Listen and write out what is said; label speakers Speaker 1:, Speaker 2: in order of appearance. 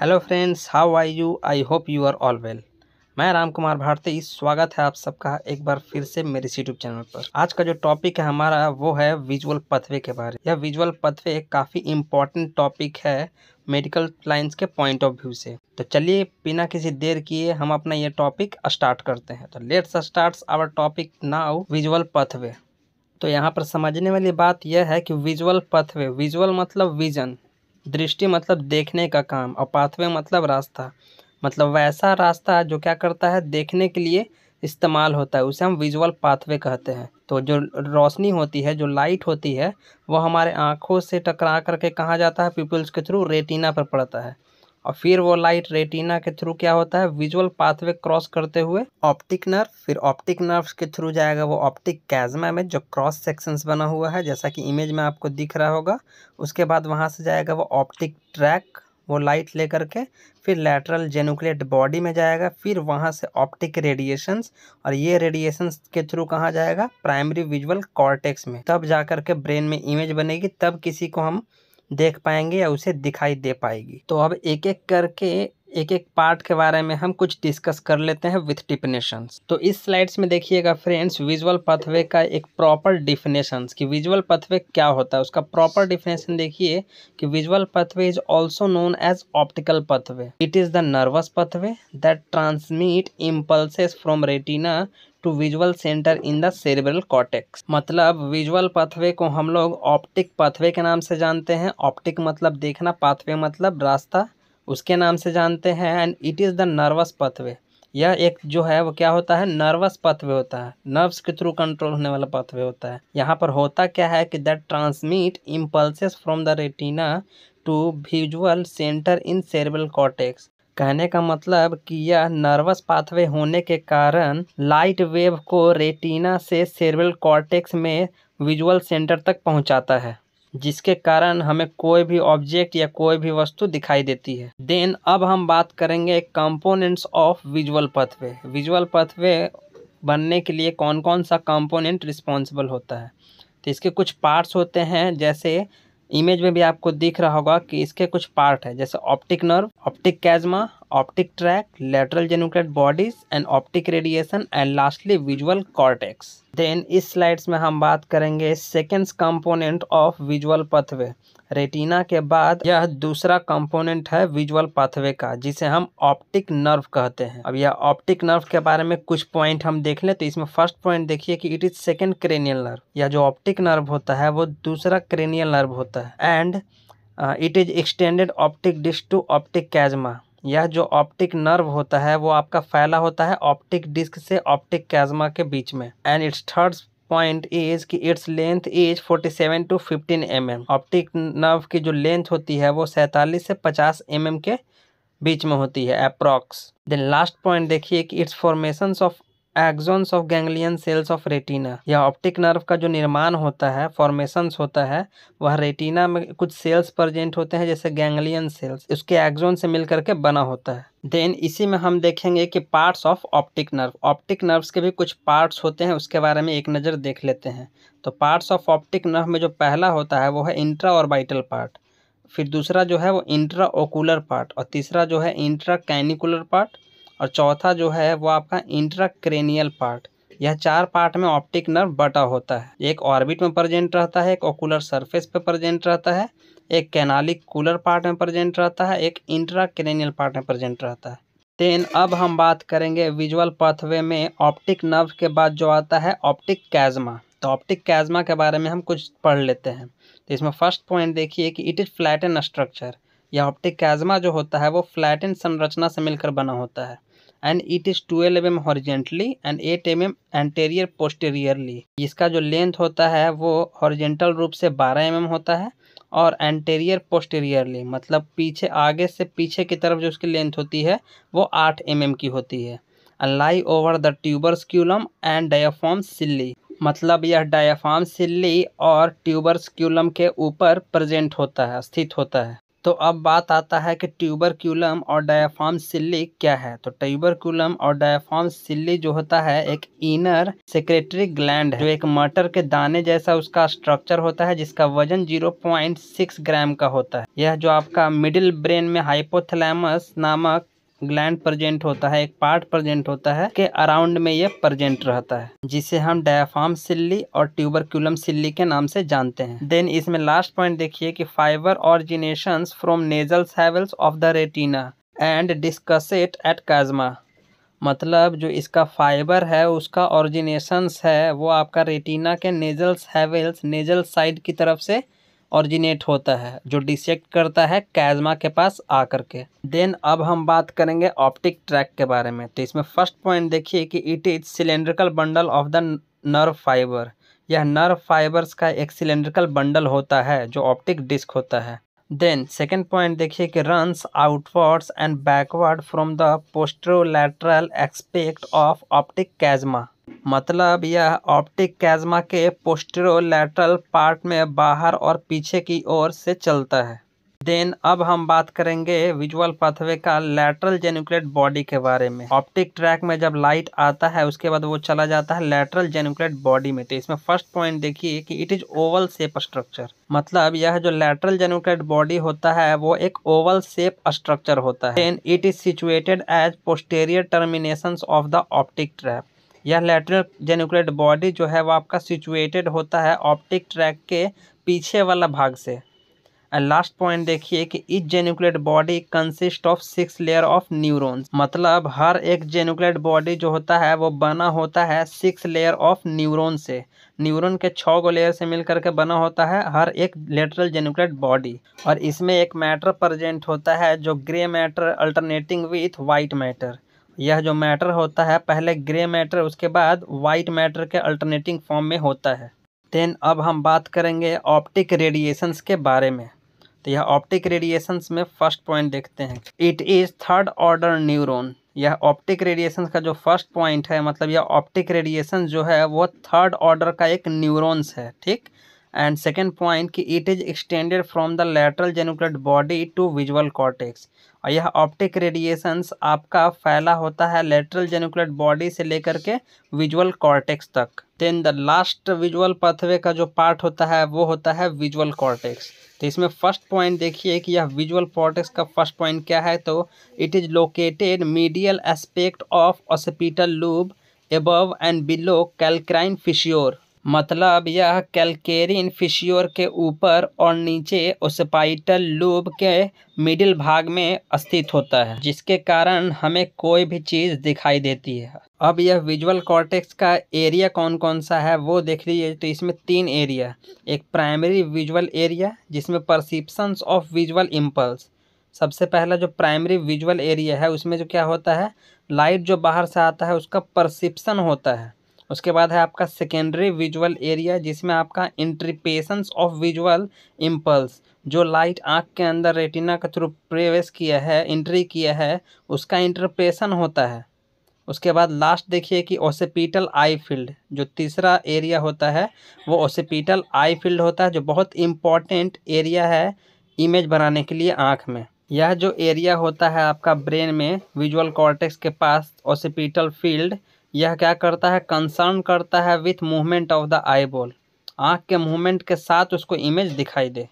Speaker 1: Hello friends how are you I hope you are all well मैं राम कुमार भारती स्वागत है आप सबका एक बार फिर से मेरे यूट्यूब चैनल पर आज का जो टॉपिक है हमारा वो है विजुअल पथवे के बारे में यह विजुअल पथवे एक काफ़ी इम्पॉर्टेंट टॉपिक है मेडिकल लाइन्स के पॉइंट ऑफ व्यू से तो चलिए बिना किसी देर किए हम अपना ये टॉपिक स्टार्ट करते हैं तो let's start our topic now visual pathway तो यहाँ पर समझने वाली बात यह है कि विजुअल पथवे विजुअल मतलब विजन दृष्टि मतलब देखने का काम और पाथवे मतलब रास्ता मतलब वैसा रास्ता जो क्या करता है देखने के लिए इस्तेमाल होता है उसे हम विजुअल पाथवे कहते हैं तो जो रोशनी होती है जो लाइट होती है वह हमारे आँखों से टकरा करके कहाँ जाता है पीपल्स के थ्रू रेटिना पर पड़ता है और फिर वो लाइट रेटिना के थ्रू क्या होता है विजुअल पाथवे क्रॉस करते हुए ऑप्टिक नर्व फिर ऑप्टिक नर्व के थ्रू जाएगा वो ऑप्टिक कैजमा में जो क्रॉस सेक्शंस बना हुआ है जैसा कि इमेज में आपको दिख रहा होगा उसके बाद वहाँ से जाएगा वो ऑप्टिक ट्रैक वो लाइट लेकर के फिर लेटरल जेनुकुलेट बॉडी में जाएगा फिर वहाँ से ऑप्टिक रेडिएशंस और ये रेडिएशंस के थ्रू कहाँ जाएगा प्राइमरी विजुअल कॉर्टेक्स में तब जा के ब्रेन में इमेज बनेगी तब किसी को हम देख पाएंगे या उसे दिखाई दे पाएगी तो अब एक एक करके एक एक पार्ट के बारे में हम कुछ डिस्कस कर लेते हैं विथ डिफिनेशंस तो इस स्लाइड्स में देखिएगा फ्रेंड्स विजुअल पथवे का एक प्रॉपर डिफिनेशंस कि विजुअल पथवे क्या होता है उसका प्रॉपर डिफिनेशन देखिए कि visual pathway is also known as optical pathway it is the nervous pathway that transmit impulses from retina to visual centre in the cerebral cortex मतलब visual pathway को हम लोग ऑप्टिक पाथवे के नाम से जानते हैं ऑप्टिक मतलब देखना पाथवे मतलब रास्ता उसके नाम से जानते हैं and it is the nervous pathway यह एक जो है वो क्या होता है नर्वस पथवे होता है नर्व्स के थ्रू कंट्रोल होने वाला पथवे होता है यहाँ पर होता क्या है कि that transmit impulses from the retina to visual centre in cerebral cortex कहने का मतलब कि यह नर्वस पाथवे होने के कारण लाइट वेव को रेटिना से सेरेब्रल कॉर्टेक्स में विजुअल सेंटर तक पहुंचाता है जिसके कारण हमें कोई भी ऑब्जेक्ट या कोई भी वस्तु दिखाई देती है देन अब हम बात करेंगे components of visual pathway visual pathway बनने के लिए कौन कौन सा कंपोनेंट रिस्पॉन्सिबल होता है तो इसके कुछ पार्ट्स होते हैं जैसे इमेज में भी आपको दिख रहा होगा कि इसके कुछ पार्ट है जैसे optic nerve optic chiasma optic tract lateral geniculate bodies and optic radiation and lastly visual cortex then इस स्लाइड्स में हम बात करेंगे second component of visual pathway retina के बाद यह दूसरा कंपोनेंट है विजुअल पाथवे का जिसे हम ऑप्टिक नर्व कहते हैं अब यह ऑप्टिक नर्व के बारे में कुछ पॉइंट हम देख लें तो इसमें फर्स्ट पॉइंट देखिए कि it is second cranial nerve यह जो ऑप्टिक नर्व होता है वो दूसरा क्रेनियल नर्व होता है and it is extended optic disc to optic chiasma यह जो ऑप्टिक नर्व होता है वो आपका फैला होता है ऑप्टिक डिस्क से ऑप्टिक कैजमा के बीच में and its third point is कि its length is 47 to 15 m mm. Optic nerve की जो लेंथ होती है वो सैंतालीस से 50 एम mm के बीच में होती है अप्रॉक्स देन लास्ट पॉइंट देखिए कि its formation of axons of ganglion cells of retina या ऑप्टिक नर्व का जो निर्माण होता है फॉर्मेशंस होता है वह रेटिना में कुछ सेल्स प्रजेंट होते हैं जैसे गैंग्लियन सेल्स उसके एक्सॉन से मिल करके बना होता है देन इसी में हम देखेंगे कि parts of optic nerve optic nerves के भी कुछ पार्ट्स होते हैं उसके बारे में एक नज़र देख लेते हैं तो पार्ट्स ऑफ ऑप्टिक नर्व में जो पहला होता है वो है इंट्रा ऑर्बिटल पार्ट फिर दूसरा जो है वो इंट्रा ओकुलर पार्ट और तीसरा जो है इंट्रा कैनिकुलर पार्ट और चौथा जो है वो आपका इंट्राक्रेनियल पार्ट यह चार पार्ट में ऑप्टिक नर्व बटा होता है एक ऑर्बिट में प्रेजेंट रहता है एक ओकुलर सरफेस पे प्रेजेंट रहता है एक कैनालिक कूलर पार्ट में प्रेजेंट रहता है एक इंट्राक्रेनियल पार्ट में प्रेजेंट रहता है देन अब हम बात करेंगे विजुअल पाथवे में ऑप्टिक नर्व के बाद जो आता है ऑप्टिक कैजमा तो ऑप्टिक कैजमा के बारे में हम कुछ पढ़ लेते हैं तो इसमें फर्स्ट पॉइंट देखिए कि इट इज़ फ्लैट स्ट्रक्चर यह ऑप्टिक कैज्मा जो होता है वो फ्लैट संरचना से मिलकर बना होता है and it is twelve m horizontally and eight m m anterior posteriorly इसका जो लेंथ होता है वो हॉर्जेंटल रूप से बारह एम एम होता है और एंटेरियर पोस्टेरियरली मतलब पीछे आगे से पीछे की तरफ जो उसकी लेंथ होती है वो आठ एम एम की होती है lie over the tuberculum and diaphragm sellae मतलब यह डायाफाम सिल्ली और ट्यूबर स्क्यूलम के ऊपर प्रेजेंट होता है स्थित होता है तो अब बात आता है कि क्यूलम और डायफाम सिल्ली क्या है तो क्यूलम और डायफाम सिल्ली जो होता है एक इनर सेक्रेटरी ग्लैंड है जो एक मटर के दाने जैसा उसका स्ट्रक्चर होता है जिसका वजन 0.6 ग्राम का होता है यह जो आपका मिडिल ब्रेन में हाइपोथलैमस नामक ग्लैंड प्रेजेंट होता है एक पार्ट प्रेजेंट होता है के अराउंड में ये प्रेजेंट रहता है जिसे हम डायफाम सिल्ली और ट्यूबरक्यूलम सिल्ली के नाम से जानते हैं देन इसमें लास्ट पॉइंट देखिए कि fiber origination from nasal halves of the retina and decussate at chiasma मतलब जो इसका फाइबर है उसका ऑरिजिनेशंस है वो आपका रेटिना के नेजल सेवल्स नेजल साइड की तरफ से ऑरिजिनेट होता है जो डिसेक्ट करता है कैजमा के पास आकर के देन अब हम बात करेंगे ऑप्टिक ट्रैक के बारे में तो इसमें फर्स्ट पॉइंट देखिए कि it is cylindrical bundle of the nerve fiber यह नर्व फाइबर्स का एक सिलेंड्रिकल बंडल होता है जो ऑप्टिक डिस्क होता है देन सेकेंड पॉइंट देखिए कि runs outwards and backward from the posterolateral aspect of optic chiasma मतलब यह ऑप्टिक कैजमा के पोस्टीरियोलैटरल पार्ट में बाहर और पीछे की ओर से चलता है देन अब हम बात करेंगे विजुअल पाथवे का लैटरल जेनुकुलेट बॉडी के बारे में ऑप्टिक ट्रैक में जब लाइट आता है उसके बाद वो चला जाता है लैटरल जेनुकुलेट बॉडी में तो इसमें फर्स्ट पॉइंट देखिए कि it is oval shape structure मतलब यह जो लैटरल जेनुकुलेट बॉडी होता है वो एक ओवल सेप स्ट्रक्चर होता है then it is situated as posterior termination of the optic tract यह लेटरल जेनुक्लेट बॉडी जो है वह आपका सिचुएटेड होता है ऑप्टिक ट्रैक के पीछे वाला भाग से एंड लास्ट पॉइंट देखिए कि इस geniculate body consist of six layer of neurons मतलब हर एक जेनुकुलेट बॉडी जो होता है वो बना होता है सिक्स लेयर ऑफ न्यूरॉन से न्यूरॉन के छः गो लेयर से मिल करके बना होता है हर एक लेटरल जेनुकुलेट बॉडी और इसमें एक मैटर प्रजेंट होता है जो grey matter alternating with white matter यह जो मैटर होता है पहले ग्रे मैटर उसके बाद वाइट मैटर के अल्टरनेटिंग फॉर्म में होता है देन अब हम बात करेंगे ऑप्टिक रेडिएशंस के बारे में तो यह ऑप्टिक रेडिएशंस में फर्स्ट पॉइंट देखते हैं it is third order neuron यह ऑप्टिक रेडिएशन का जो फर्स्ट पॉइंट है मतलब यह ऑप्टिक रेडिएशन जो है वो थर्ड ऑर्डर का एक न्यूरोन्स है ठीक एंड सेकेंड पॉइंट कि it is extended from the lateral geniculate body to visual cortex और यह ऑप्टिक रेडिएशंस आपका फैला होता है लेटरल जेनुकुलेट बॉडी से लेकर के विजुअल कॉर्टेक्स तक then the last visual pathway का जो पार्ट होता है वो होता है विजुअल कॉर्टेक्स तो इसमें फर्स्ट पॉइंट देखिए कि यह विजुअल कॉर्टेक्स का फर्स्ट पॉइंट क्या है तो it is located medial aspect of occipital lobe above and below calcarine fissure मतलब यह कैलकेरिन फिशियोर के ऊपर और नीचे ओसपाइटल लूब के मिडिल भाग में स्थित होता है जिसके कारण हमें कोई भी चीज़ दिखाई देती है अब यह विजुअल कॉर्टेक्स का एरिया कौन कौन सा है वो देख लीजिए तो इसमें तीन एरिया एक प्राइमरी विजुअल एरिया जिसमें परसिप्शंस ऑफ विजुअल इम्पल्स सबसे पहला जो प्राइमरी विजुअल एरिया है उसमें जो क्या होता है लाइट जो बाहर से आता है उसका परसिप्शन होता है उसके बाद है आपका सेकेंडरी विजुअल एरिया जिसमें आपका इंट्रीपेशंस ऑफ विजुअल इम्पल्स जो लाइट आँख के अंदर रेटिना के थ्रू प्रवेश किया है इंट्री किया है उसका इंटरप्रेशन होता है उसके बाद लास्ट देखिए कि ओसेपिटल आई फील्ड जो तीसरा एरिया होता है वो ओसेपिटल आई फील्ड होता है जो बहुत इम्पॉर्टेंट एरिया है इमेज बनाने के लिए आँख में यह जो एरिया होता है आपका ब्रेन में विजुअल कॉर्टेक्स के पास ओसेपिटल फील्ड यह क्या करता है कंसर्न करता है with movement of the eye ball आँख के मूवमेंट के साथ उसको इमेज दिखाई दे